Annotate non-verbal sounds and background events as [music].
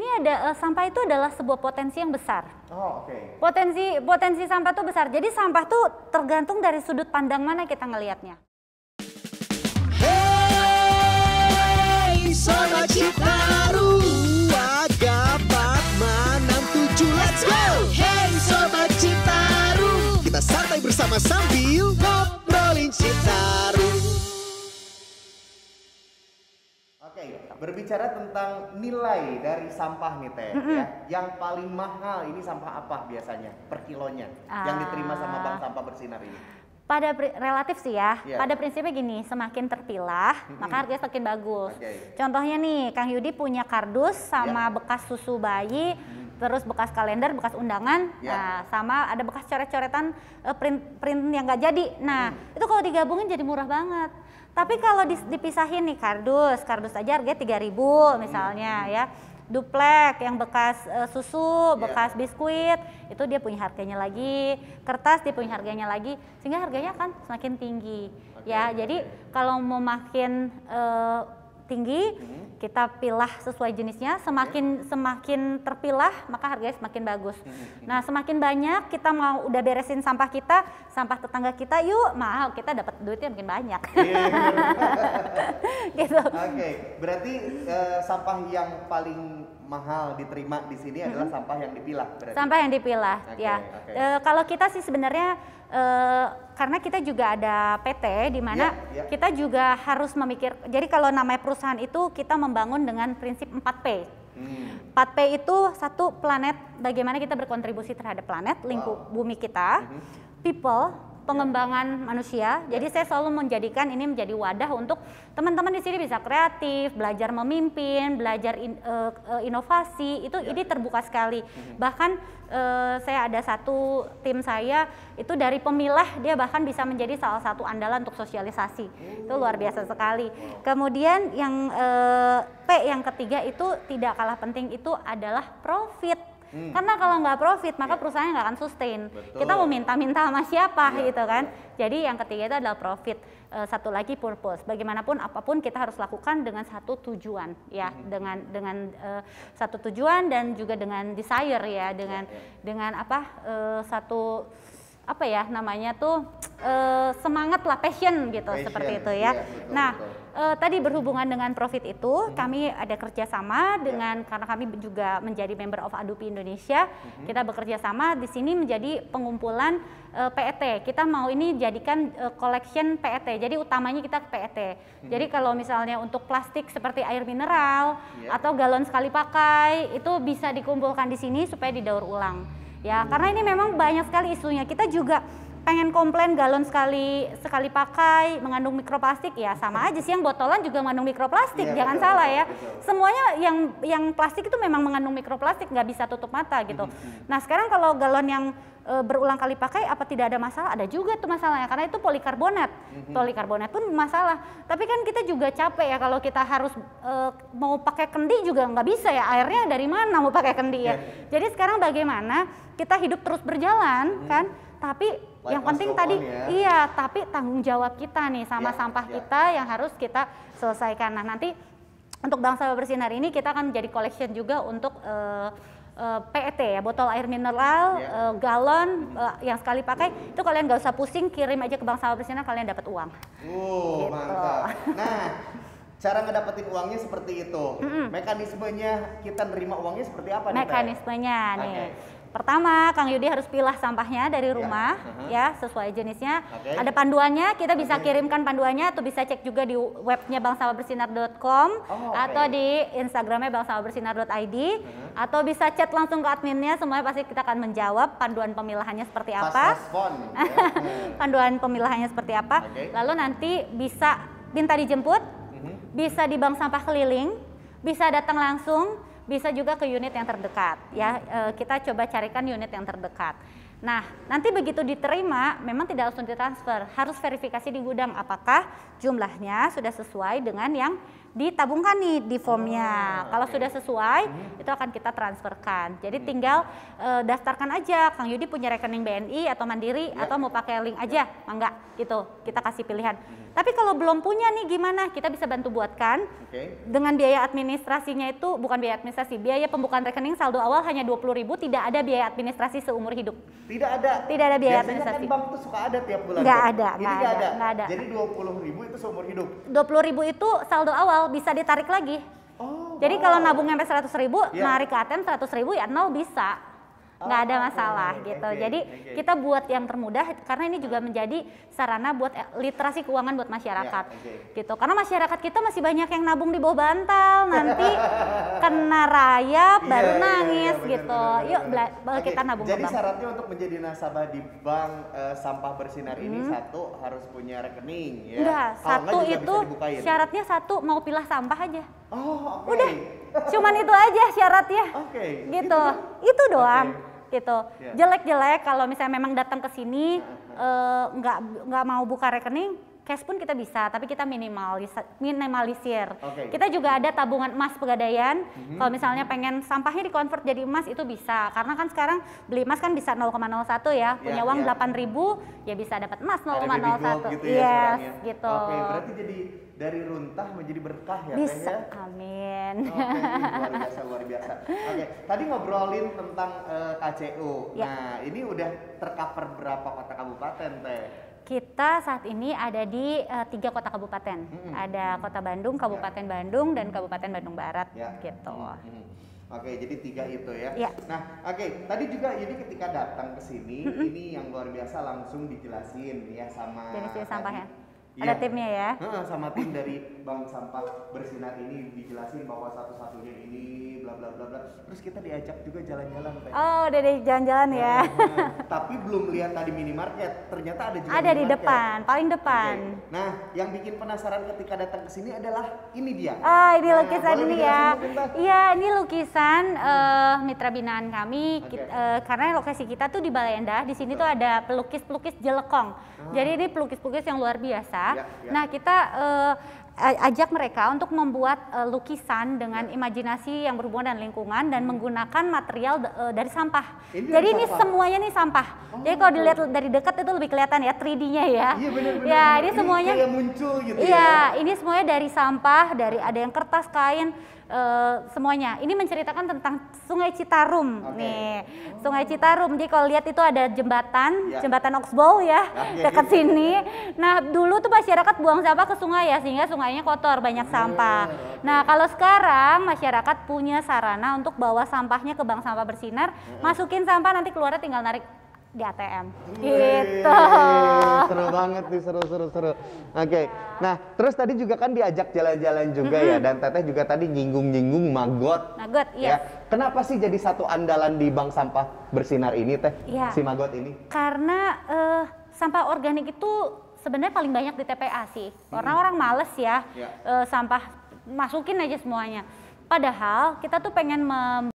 ini ada uh, sampah itu adalah sebuah potensi yang besar. Oh, oke. Okay. Potensi potensi sampah itu besar. Jadi sampah tuh tergantung dari sudut pandang mana kita ngelihatnya. Hey, Sona Cipta Ruwa Gapat Tujuh, let's go! Hey, Sobat Citaru! Kita santai bersama sambil... Go! berbicara tentang nilai dari sampah nih teh, mm -hmm. ya. yang paling mahal ini sampah apa biasanya per kilonya ah. yang diterima sama ah. bank sampah bersinar ini? Pada relatif sih ya. Yeah. Pada prinsipnya gini, semakin terpilah mm -hmm. maka harganya semakin bagus. Okay. Contohnya nih, Kang Yudi punya kardus sama yeah. bekas susu bayi. Mm -hmm terus bekas kalender, bekas undangan, ya. nah, sama ada bekas coret-coretan eh, print print yang nggak jadi. Nah hmm. itu kalau digabungin jadi murah banget. Tapi kalau dipisahin nih kardus, kardus aja harganya ribu misalnya hmm, hmm. ya. Duplek yang bekas uh, susu, iya. bekas yeah. biskuit, itu dia punya harganya lagi. Kertas dia punya harganya lagi sehingga harganya akan semakin tinggi. Okay. Ya, jadi kalau mau makin uh, tinggi hmm. kita pilah sesuai jenisnya semakin okay. semakin terpilah maka harganya semakin bagus hmm. nah semakin banyak kita mau udah beresin sampah kita sampah tetangga kita yuk mahal kita dapat duitnya mungkin banyak yeah. Iya, iya. [laughs] gitu oke okay. berarti uh, sampah yang paling mahal diterima di sini adalah -hmm. sampah yang dipilah. Berarti. Sampah yang dipilah, okay, ya. Okay. E, eh, kalau kita sih sebenarnya e, karena kita juga ada PT di mana yeah, yeah. kita juga harus memikir. Jadi kalau namanya perusahaan itu kita membangun dengan prinsip 4P. Hmm. 4P itu satu planet, bagaimana kita berkontribusi terhadap planet, lingkup wow. bumi kita, -hmm. people, pengembangan manusia. Jadi ya. saya selalu menjadikan ini menjadi wadah untuk teman-teman di sini bisa kreatif, belajar memimpin, belajar in, uh, inovasi. Itu ya. ini terbuka sekali. Mm-hmm. Bahkan uh, saya ada satu tim saya itu dari pemilah dia bahkan bisa menjadi salah satu andalan untuk sosialisasi. Itu luar biasa sekali. Kemudian yang uh, P yang ketiga itu tidak kalah penting itu adalah profit Hmm. Karena kalau nggak profit maka yeah. perusahaannya nggak akan sustain. Betul. Kita mau minta-minta sama siapa yeah. gitu kan? Jadi yang ketiga itu adalah profit. Eh, satu lagi purpose. Bagaimanapun apapun kita harus lakukan dengan satu tujuan ya, hmm. dengan dengan uh, satu tujuan dan juga dengan desire ya, iya, dengan yeah, yeah. dengan apa uh, satu apa ya namanya tuh uh, semangat lah passion gitu passion, seperti itu ya. Iya, betul, nah betul uh, tadi berhubungan dengan profit itu, hmm. kami ada kerjasama ya. dengan karena kami juga menjadi member of Adupi Indonesia, hmm. kita bekerja sama di sini menjadi pengumpulan uh, eh, PET. Kita mau ini jadikan uh, collection PET. Jadi utamanya kita ke PET. Hmm. Jadi kalau misalnya untuk plastik seperti air mineral yeah. atau galon sekali pakai itu bisa dikumpulkan di sini supaya didaur ulang. Ya, oh. karena ini memang banyak sekali isunya. Kita juga pengen komplain galon sekali sekali pakai mengandung mikroplastik ya sama iya. aja sih yang botolan juga mengandung mikroplastik ya, jangan betul, salah ya betul. semuanya yang yang plastik itu memang mengandung mikroplastik nggak bisa tutup mata gitu hmm. nah sekarang kalau galon yang e, berulang kali pakai apa tidak ada masalah ada juga tuh masalahnya karena itu polikarbonat hmm. polikarbonat pun masalah tapi kan kita juga capek ya kalau kita harus e, mau pakai kendi juga nggak bisa ya airnya dari mana mau pakai kendi ya, ya. jadi sekarang bagaimana kita hidup terus berjalan hmm. kan tapi Life yang penting tadi ya. iya tapi tanggung jawab kita nih sama yeah, sampah yeah. kita yang harus kita selesaikan nah nanti untuk bangsa bersinar ini kita akan menjadi collection juga untuk uh, eh, eh, PET ya botol air mineral yeah. Ya. uh, galon uh, yang sekali pakai itu kalian gak usah pusing kirim aja ke bank bersinar kalian dapat uang. Oh gitu. mantap. Nah cara ngedapetin uangnya seperti itu. Mm -hmm. Mekanismenya kita nerima uangnya seperti apa ya? Mekanismenya nih? Mekanismenya nih. Okay. Pertama, Kang Yudi harus pilah sampahnya dari ya, rumah ya, uh-huh. ya sesuai jenisnya. Okay. Ada panduannya, kita bisa okay. kirimkan panduannya atau bisa cek juga di webnya bangsawabersinar.com oh, okay. atau di Instagramnya bangsawabersinar.id uh-huh. atau bisa chat langsung ke adminnya. Semuanya pasti kita akan menjawab panduan pemilahannya seperti apa. Pas gitu ya. [laughs] panduan pemilahannya seperti apa. Okay. Lalu nanti bisa minta dijemput, uh-huh. bisa di bank sampah keliling, bisa datang langsung bisa juga ke unit yang terdekat ya. E, kita coba carikan unit yang terdekat. Nah, nanti begitu diterima memang tidak langsung ditransfer, harus verifikasi di gudang apakah jumlahnya sudah sesuai dengan yang ditabungkan nih di formnya. Oh, Kalau sudah sesuai, hmm. itu akan kita transferkan. Jadi hmm. tinggal e, daftarkan aja, Kang Yudi punya rekening BNI atau Mandiri ya. atau mau pakai link aja, ya. mangga gitu. Kita kasih pilihan. Hmm. Tapi kalau belum punya nih gimana? Kita bisa bantu buatkan. Okay. Dengan biaya administrasinya itu bukan biaya administrasi, biaya pembukaan rekening saldo awal hanya 20.000, tidak ada biaya administrasi seumur hidup. Tidak ada. Tidak ada biaya Biasanya kan administrasi. Biasanya kan bank tuh suka ada tiap bulan. Nggak ada. Ini nggak ada. ada. ada. Jadi dua puluh ribu itu seumur hidup. Dua puluh ribu itu saldo awal bisa ditarik lagi. Oh, Jadi wow. kalau nabung sampai seratus ribu, yeah. narik ke ATM seratus ribu ya nol bisa nggak oh, ada masalah okay, gitu. Jadi okay. kita buat yang termudah karena ini juga menjadi sarana buat eh, literasi keuangan buat masyarakat yeah, okay. gitu. Karena masyarakat kita masih banyak yang nabung di bawah bantal nanti [laughs] kena rayap baru yeah, iya, iya, nangis yeah, yeah, gitu. Bener, bener, Yuk Okay, kita nabung. Jadi syaratnya untuk menjadi nasabah di bank uh, sampah bersinar hmm. ini mm-hmm. satu harus punya rekening ya. Enggak, satu itu syaratnya satu mau pilah sampah aja. Oh, okay. udah. Cuman itu aja syaratnya. Oke. Okay. Gitu. Itu, itu doang. Okay gitu. Iya. Jelek-jelek kalau misalnya memang datang ke sini iya, iya. Eh, nggak uh, nggak mau buka rekening, cash pun kita bisa, tapi kita minimalis minimalisir. Okay. Kita juga ada tabungan emas pegadaian. Mm-hmm. Kalau misalnya pengen sampahnya di convert jadi emas itu bisa. Karena kan sekarang beli emas kan bisa 0,01 ya. Punya yeah, uang yeah. 8.000 ya bisa dapat emas 0,01. Gitu yes, ya, yes, ya. gitu. okay, berarti jadi dari runtah menjadi berkah ya Bisa, Teh ya. Amin. Oke, oh, okay, luar biasa luar biasa. Oke, okay, tadi ngobrolin tentang uh, eh, KCU. Ya. Nah, ini udah tercover berapa kota kabupaten Teh? Kita saat ini ada di uh, tiga kota kabupaten. Hmm. Ada Kota Bandung, ya. Kabupaten ya. Bandung, dan Kabupaten Bandung Barat. Ya. Gitu. Hmm. Oke, jadi tiga itu ya. ya. Nah, oke, okay, tadi juga ini ketika datang ke sini, ini yang luar biasa langsung dijelasin ya sama jenis-jenis sampah ya ada iya. timnya ya. Nah, sama tim dari Bank Sampah Bersinar ini dijelasin bahwa satu-satunya ini bla bla bla bla. Terus kita diajak juga jalan-jalan. Oh, udah deh jalan-jalan ya. Tapi belum lihat tadi minimarket. Ternyata ada juga. Ada di depan, paling depan. Okay. Nah, yang bikin penasaran ketika datang ke sini adalah ini dia. Ah, oh, ini nah, lukisan ini ya. Iya, ini lukisan hmm. uh, mitra binaan kami. Okay. uh, eh, karena lokasi kita tuh di Balai Endah. Di sini tuh ada pelukis-pelukis Jelekong. Ah. Jadi ini pelukis-pelukis yang luar biasa ya. ya. Nah, kita uh, ajak mereka untuk membuat uh, lukisan dengan ya. imajinasi yang berhubungan dengan lingkungan dan hmm. menggunakan material uh, dari sampah. Ini Jadi ini sampah. semuanya nih sampah. Oh, Jadi kalau oh. dilihat dari dekat itu lebih kelihatan ya 3D-nya ya. Iya benar-benar. Ya ini, semuanya. Kayak muncul gitu. Iya ya. ini semuanya dari sampah, dari ada yang kertas, kain, Uh, semuanya. Ini menceritakan tentang Sungai Citarum okay. nih. Oh. Sungai Citarum. Jadi kalau lihat itu ada jembatan, yeah. jembatan Oxbow ya, okay. Ya, ya, dekat ya. sini. Nah, dulu tuh masyarakat buang sampah ke sungai ya sehingga sungai sungainya kotor, banyak sampah. Nah, kalau sekarang masyarakat punya sarana untuk bawa sampahnya ke bank sampah bersinar, masukin sampah nanti keluarnya tinggal narik di ATM. Gitu. seru banget nih, seru seru seru. Oke. Okay. Nah, terus tadi juga kan diajak jalan-jalan juga mm -hmm. ya dan Teteh juga tadi nyinggung-nyinggung maggot. Maggot, iya. Yes. Ya. Kenapa sih jadi satu andalan di bank sampah bersinar ini, Teh? Ya. Si maggot ini? Karena uh, sampah organik itu sebenarnya paling banyak di TPA sih. Karena orang males ya, ya. E, sampah masukin aja semuanya. Padahal kita tuh pengen mem